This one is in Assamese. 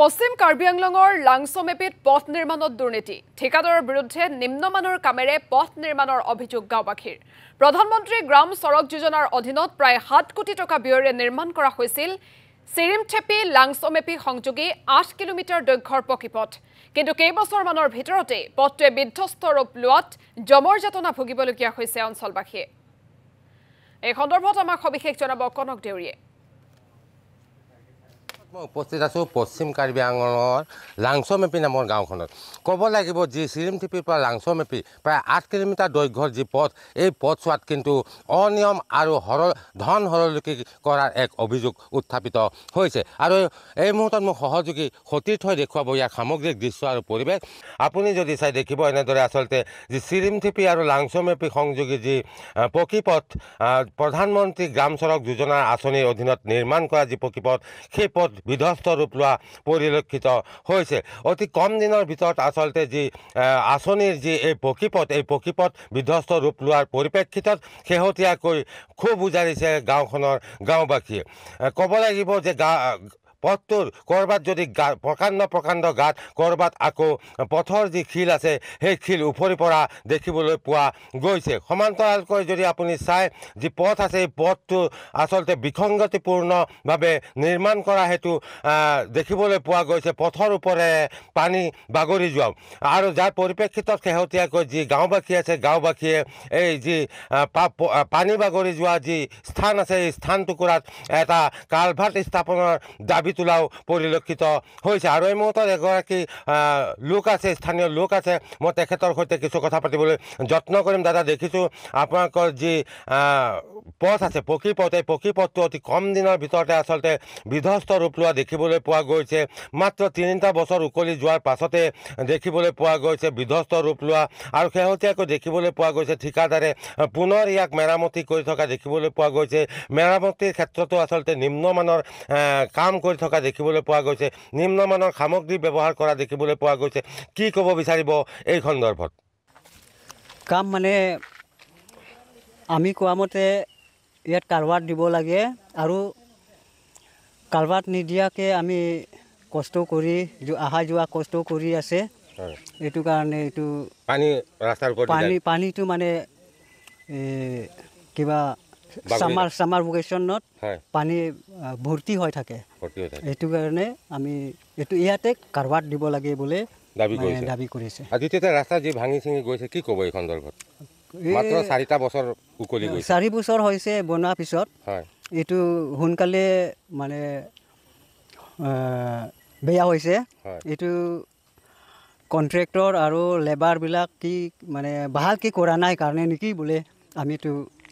পশ্চিম কাৰ্বি আংলঙৰ লাংচমেপিত পথ নিৰ্মাণত দুৰ্নীতি ঠিকাদাৰৰ বিৰুদ্ধে নিম্নমানৰ কামেৰে পথ নিৰ্মাণৰ অভিযোগ গাঁওবাসীৰ প্ৰধানমন্ত্ৰী গ্ৰাম চড়ক যোজনাৰ অধীনত প্ৰায় সাত কোটি টকা ব্যয়েৰে নিৰ্মাণ কৰা হৈছিল চিৰিমথেপি লাংচমেপি সংযোগী আঠ কিলোমিটাৰ দৈৰ্ঘ্যৰ পকীপথ কিন্তু কেইবছৰমানৰ ভিতৰতে পথটোৱে বিধ্বস্ত ৰূপ লোৱাত যমৰ যাতনা ভুগিবলগীয়া হৈছে অঞ্চলবাসীয়ে এই সন্দৰ্ভত আমাক সবিশেষ জনাব কনক দেউৰীয়ে মই উপস্থিত আছোঁ পশ্চিম কাৰ্বি আংলঙৰ লাংচমেপি নামৰ গাঁওখনত ক'ব লাগিব যি চিৰিমটিপিৰ পৰা লাংচমেপি প্ৰায় আঠ কিলোমিটাৰ দৈৰ্ঘ্যৰ যি পথ এই পথছোৱাত কিন্তু অনিয়ম আৰু সৰল ধন সৰলিকি কৰাৰ এক অভিযোগ উত্থাপিত হৈছে আৰু এই মুহূৰ্তত মোক সহযোগী সতীৰ্থই দেখুৱাব ইয়াৰ সামগ্ৰিক দৃশ্য আৰু পৰিৱেশ আপুনি যদি চাই দেখিব এনেদৰে আচলতে যি চিৰিমটিপি আৰু লাংচমেপি সংযোগী যি পকীপথ প্ৰধানমন্ত্ৰী গ্ৰাম চড়ক যোজনাৰ আঁচনিৰ অধীনত নিৰ্মাণ কৰা যি পকীপথ সেই পথ বিধ্বস্ত ৰূপ লোৱা পৰিলক্ষিত হৈছে অতি কম দিনৰ ভিতৰত আচলতে যি আঁচনিৰ যি এই পকীপথ এই পকীপথ বিধ্বস্ত ৰূপ লোৱাৰ পৰিপ্ৰেক্ষিতত শেহতীয়াকৈ খুব উজাৰিছে গাঁওখনৰ গাঁওবাসীয়ে ক'ব লাগিব যে গা পথটোৰ ক'ৰবাত যদি গা প্ৰকাণ্ড প্ৰকাণ্ড গাত ক'ৰবাত আকৌ পথৰ যি শিল আছে সেই শিল ওফৰি পৰা দেখিবলৈ পোৱা গৈছে সমান্তৰালকৈ যদি আপুনি চায় যি পথ আছে এই পথটো আচলতে বিসংগতিপূৰ্ণভাৱে নিৰ্মাণ কৰা সেইটো দেখিবলৈ পোৱা গৈছে পথৰ ওপৰে পানী বাগৰি যোৱা আৰু যাৰ পৰিপ্ৰেক্ষিতত শেহতীয়াকৈ যি গাঁওবাসী আছে গাঁওবাসীয়ে এই যি পানী বাগৰি যোৱা যি স্থান আছে এই স্থানটুকুৰাত এটা কালভাৰ্ট স্থাপনৰ দাবী তোলাও পৰিলক্ষিত হৈছে আৰু এই মুহূৰ্তত এগৰাকী লোক আছে স্থানীয় লোক আছে মই তেখেতৰ সৈতে কিছু কথা পাতিবলৈ যত্ন কৰিম দাদা দেখিছোঁ আপোনালোকৰ যি পথ আছে পকী পথ এই পকী পথটো অতি কম দিনৰ ভিতৰতে আচলতে বিধ্বস্ত ৰূপ লোৱা দেখিবলৈ পোৱা গৈছে মাত্ৰ তিনিটা বছৰ উকলি যোৱাৰ পাছতে দেখিবলৈ পোৱা গৈছে বিধ্বস্ত ৰূপ লোৱা আৰু শেহতীয়াকৈ দেখিবলৈ পোৱা গৈছে ঠিকাদাৰে পুনৰ ইয়াক মেৰামতি কৰি থকা দেখিবলৈ পোৱা গৈছে মেৰামতিৰ ক্ষেত্ৰতো আচলতে নিম্নমানৰ কাম কৰি থকা দেখিবলৈ পোৱা গৈছে নিম্নমানৰ সামগ্ৰী ব্যৱহাৰ কৰা দেখিবলৈ পোৱা গৈছে কি ক'ব বিচাৰিব এই সন্দৰ্ভত কাম মানে আমি কোৱামতে ইয়াত কাৰবাৰ দিব লাগে আৰু কাৰবাৰ নিদিয়াকৈ আমি কষ্ট কৰি অহা যোৱা কষ্ট কৰি আছে এইটো কাৰণে এইটো পানী ৰাস্তাৰ পানী পানীটো মানে কিবা চামাৰ চামাৰ ভকেশ্যনত পানী ভৰ্তি হৈ থাকে এইটো কাৰণে আমি এইটো ইয়াতে কাৰবাৰ দিব লাগে বুলি দাবী কৰিছে দাবী কৰিছে ৰাস্তা যি ভাঙি চিঙি গৈছে কি ক'ব এই সন্দৰ্ভত চাৰি বছৰ হৈছে বনোৱাৰ পিছত এইটো সোনকালে মানে বেয়া হৈছে এইটো কণ্ট্ৰেক্টৰ আৰু লেবাৰবিলাক কি মানে ভালকৈ কৰা নাই কাৰণে নেকি বোলে আমিতো